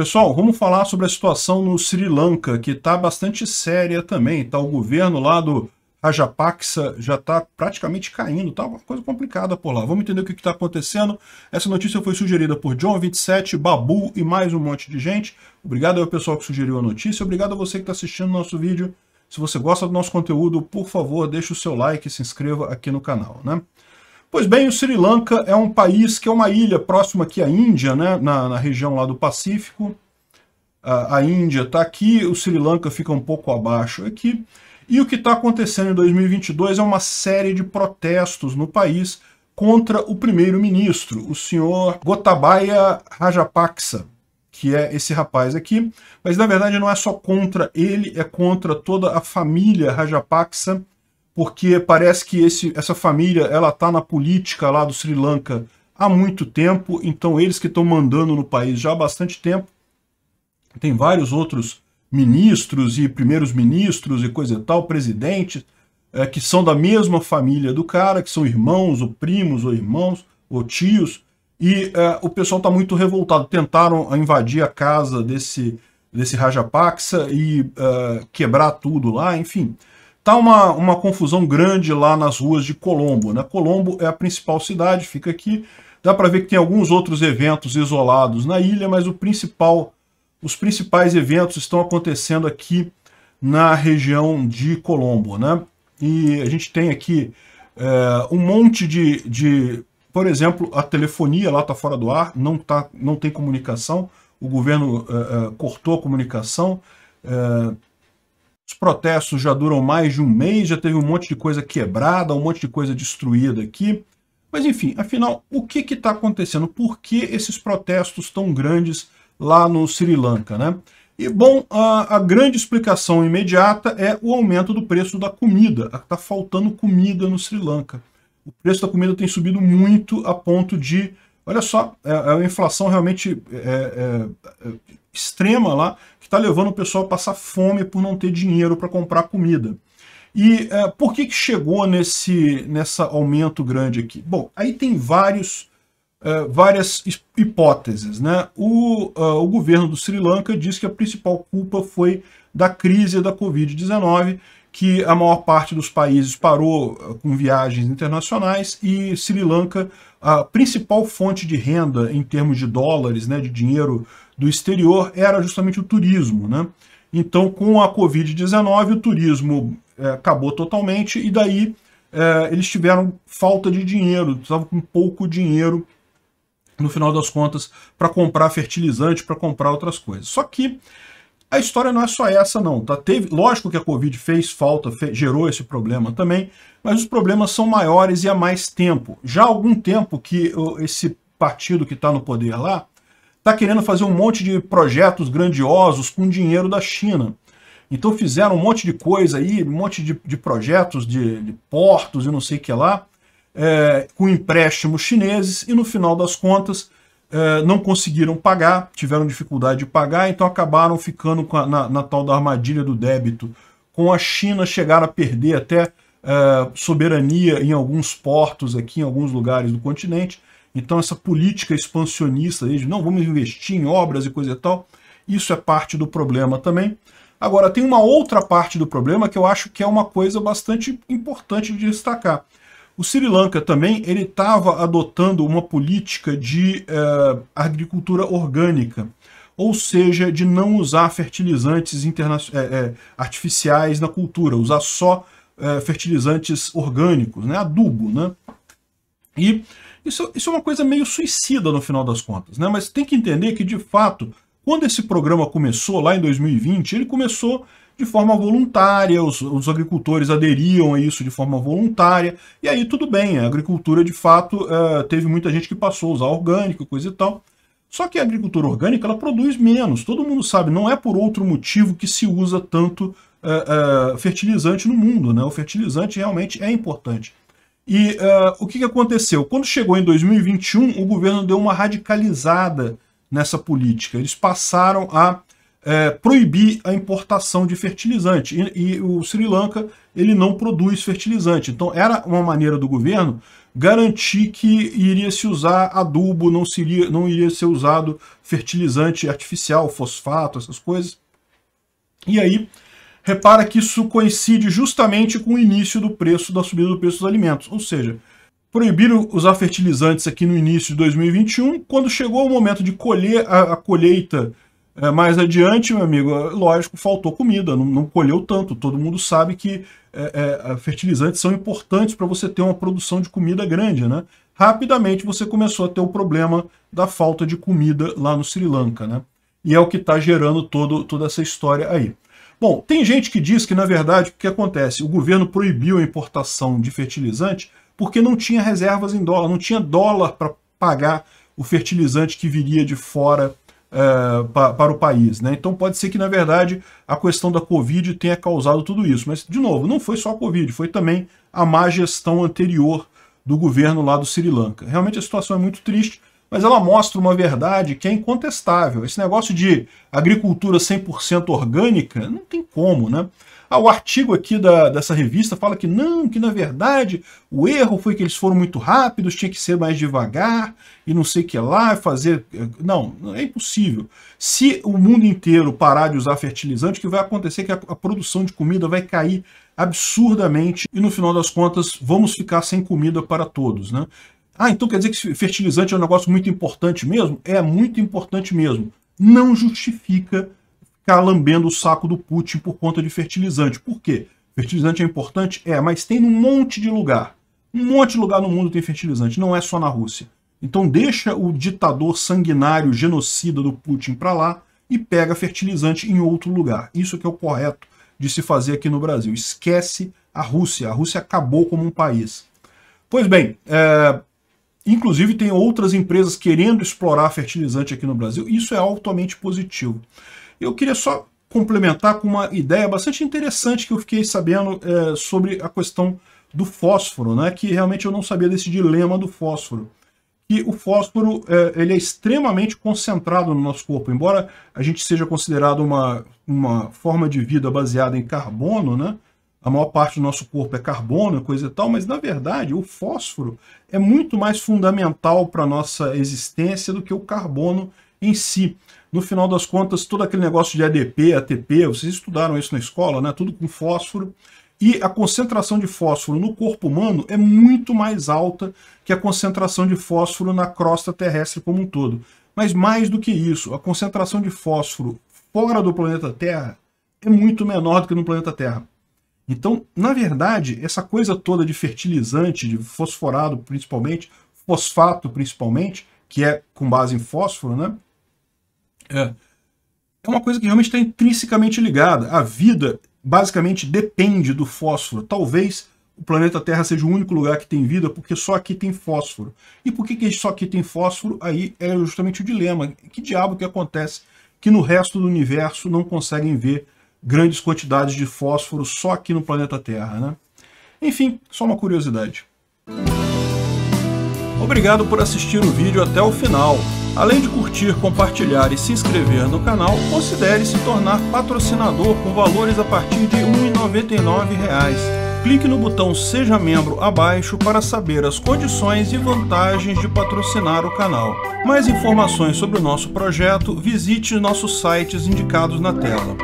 Pessoal, vamos falar sobre a situação no Sri Lanka, que está bastante séria também. Tá? O governo lá do Rajapaksa já está praticamente caindo, tá uma coisa complicada por lá. Vamos entender o que está acontecendo. Essa notícia foi sugerida por John27, Babu e mais um monte de gente. Obrigado ao pessoal que sugeriu a notícia, obrigado a você que está assistindo o nosso vídeo. Se você gosta do nosso conteúdo, por favor, deixe o seu like e se inscreva aqui no canal. Né? Pois bem, o Sri Lanka é um país que é uma ilha próxima aqui à Índia, né, na, na região lá do Pacífico. A, a Índia está aqui, o Sri Lanka fica um pouco abaixo aqui. E o que está acontecendo em 2022 é uma série de protestos no país contra o primeiro-ministro, o senhor Gotabaya Rajapaksa, que é esse rapaz aqui. Mas, na verdade, não é só contra ele, é contra toda a família Rajapaksa, porque parece que esse, essa família ela está na política lá do Sri Lanka há muito tempo, então eles que estão mandando no país já há bastante tempo. Tem vários outros ministros e primeiros ministros e coisa e tal, presidentes, é, que são da mesma família do cara, que são irmãos ou primos ou irmãos ou tios, e é, o pessoal está muito revoltado. Tentaram invadir a casa desse, desse Rajapaksa e é, quebrar tudo lá, enfim dá tá uma, uma confusão grande lá nas ruas de Colombo. Né? Colombo é a principal cidade, fica aqui. Dá para ver que tem alguns outros eventos isolados na ilha, mas o principal, os principais eventos estão acontecendo aqui na região de Colombo. Né? E a gente tem aqui é, um monte de, de, por exemplo, a telefonia lá está fora do ar, não, tá, não tem comunicação, o governo é, é, cortou a comunicação, os protestos já duram mais de um mês, já teve um monte de coisa quebrada, um monte de coisa destruída aqui. Mas enfim, afinal, o que está acontecendo? Por que esses protestos tão grandes lá no Sri Lanka, né? E, bom, a, a grande explicação imediata é o aumento do preço da comida. Está faltando comida no Sri Lanka. O preço da comida tem subido muito a ponto de... Olha só, é, é uma inflação realmente é, é, é extrema lá, que está levando o pessoal a passar fome por não ter dinheiro para comprar comida. E é, por que, que chegou nesse nessa aumento grande aqui? Bom, aí tem vários, é, várias hipóteses. Né? O, uh, o governo do Sri Lanka diz que a principal culpa foi da crise da Covid-19, que a maior parte dos países parou é, com viagens internacionais e Sri Lanka, a principal fonte de renda em termos de dólares, né, de dinheiro do exterior era justamente o turismo, né? Então, com a Covid-19, o turismo é, acabou totalmente e daí é, eles tiveram falta de dinheiro, estavam com pouco dinheiro, no final das contas, para comprar fertilizante, para comprar outras coisas. Só que a história não é só essa, não. Tá? Teve, lógico que a Covid fez falta, fe, gerou esse problema também, mas os problemas são maiores e há mais tempo. Já há algum tempo que esse partido que está no poder lá está querendo fazer um monte de projetos grandiosos com dinheiro da China. Então fizeram um monte de coisa aí, um monte de, de projetos de, de, portos e não sei o que lá, é, com empréstimos chineses, e no final das contas é, não conseguiram pagar, tiveram dificuldade de pagar, então acabaram ficando a, na, na, tal da armadilha do débito. Com a China chegaram a perder até é, soberania em alguns portos aqui, em alguns lugares do continente, então, essa política expansionista, de não vamos investir em obras e coisa e tal, isso é parte do problema também. Agora, tem uma outra parte do problema que eu acho que é uma coisa bastante importante de destacar. O Sri Lanka também ele estava adotando uma política de eh, agricultura orgânica, ou seja, de não usar fertilizantes eh, eh, artificiais na cultura, usar só eh, fertilizantes orgânicos, né, adubo. Né? E isso, isso é uma coisa meio suicida no final das contas, né? Mas tem que entender que, de fato, quando esse programa começou lá em 2020, ele começou de forma voluntária, os, os, agricultores aderiam a isso de forma voluntária, e aí tudo bem, a agricultura de fato eh, teve muita gente que passou a usar orgânico, coisa e tal. Só que a agricultura orgânica ela produz menos, todo mundo sabe, não é por outro motivo que se usa tanto eh, eh, fertilizante no mundo, né? o fertilizante realmente é importante. E uh, o que, que aconteceu? Quando chegou em 2021, o governo deu uma radicalizada nessa política. Eles passaram a é, proibir a importação de fertilizante. E, e, o Sri Lanka ele não produz fertilizante. Então era uma maneira do governo garantir que iria se usar adubo, não, seria, não iria ser usado fertilizante artificial, fosfato, essas coisas. E aí Repara que isso coincide justamente com o início do preço da subida do preço dos alimentos, ou seja, proibiram usar fertilizantes aqui no início de 2021, quando chegou o momento de colher a, a colheita é, mais adiante, meu amigo, é, lógico, faltou comida, não, não colheu tanto. Todo mundo sabe que é, é, fertilizantes são importantes para você ter uma produção de comida grande, né? Rapidamente você começou a ter o problema da falta de comida lá no Sri Lanka, né? E é o que está gerando todo, toda essa história aí. Bom, tem gente que diz que, na verdade, o que acontece? O governo proibiu a importação de fertilizante porque não tinha reservas em dólar, não tinha dólar para pagar o fertilizante que viria de fora uh, pa, para o país. Né? Então pode ser que, na verdade, a questão da Covid tenha causado tudo isso. Mas, de novo, não foi só a Covid, foi também a má gestão anterior do governo lá do Sri Lanka. Realmente a situação é muito triste mas ela mostra uma verdade que é incontestável. Esse negócio de agricultura 100% orgânica não tem como, né? Ah, o artigo aqui da, dessa revista fala que não, que na verdade o erro foi que eles foram muito rápidos, tinha que ser mais devagar e não sei o que lá, fazer... Eh, não, é impossível. Se o mundo inteiro parar de usar fertilizante, o que vai acontecer é que a, a produção de comida vai cair absurdamente e no final das contas vamos ficar sem comida para todos, né? Ah, então quer dizer que fertilizante é um negócio muito importante mesmo? É muito importante mesmo. Não justifica ficar lambendo o saco do Putin por conta de fertilizante. Por quê? Fertilizante é importante? É, mas tem um monte de lugar. Um monte de lugar no mundo tem fertilizante, não é só na Rússia. Então deixa o ditador sanguinário, genocida do Putin para lá e pega fertilizante em outro lugar. Isso que é o correto de se fazer aqui no Brasil. Esquece a Rússia. A Rússia acabou como um país. Pois bem, é, Inclusive, tem outras empresas querendo explorar fertilizante aqui no Brasil. Isso é altamente positivo. Eu queria só complementar com uma ideia bastante interessante que eu fiquei sabendo é, sobre a questão do fósforo, né? que realmente eu não sabia desse dilema do fósforo. E o fósforo é, ele é extremamente concentrado no nosso corpo, embora a gente seja considerado uma, uma forma de vida baseada em carbono, né? a maior parte do nosso corpo é carbono, coisa e tal, mas na verdade o fósforo é muito mais fundamental para a nossa existência do que o carbono em si. No final das contas, todo aquele negócio de ADP, ATP, vocês estudaram isso na escola, né? Tudo com fósforo. E a concentração de fósforo no corpo humano é muito mais alta que a concentração de fósforo na crosta terrestre como um todo. Mas mais do que isso, a concentração de fósforo fora do planeta Terra é muito menor do que no planeta Terra. Então, na verdade, essa coisa toda de fertilizante, de fosforado principalmente, fosfato principalmente, que é com base em fósforo, né? É, é uma coisa que realmente está intrinsecamente ligada. A vida basicamente depende do fósforo. Talvez o planeta Terra seja o único lugar que tem vida porque só aqui tem fósforo. E por que, que só aqui tem fósforo? Aí é justamente o dilema. Que diabo que acontece que no resto do universo não conseguem ver grandes quantidades de fósforo só aqui no planeta Terra. Né? Enfim, só uma curiosidade. Obrigado por assistir o vídeo até o final. Além de curtir, compartilhar e se inscrever no canal, considere se tornar patrocinador com valores a partir de R$ 1,99 clique no botão Seja Membro abaixo para saber as condições e vantagens de patrocinar o canal. Mais informações sobre o nosso projeto, visite nossos sites indicados na tela.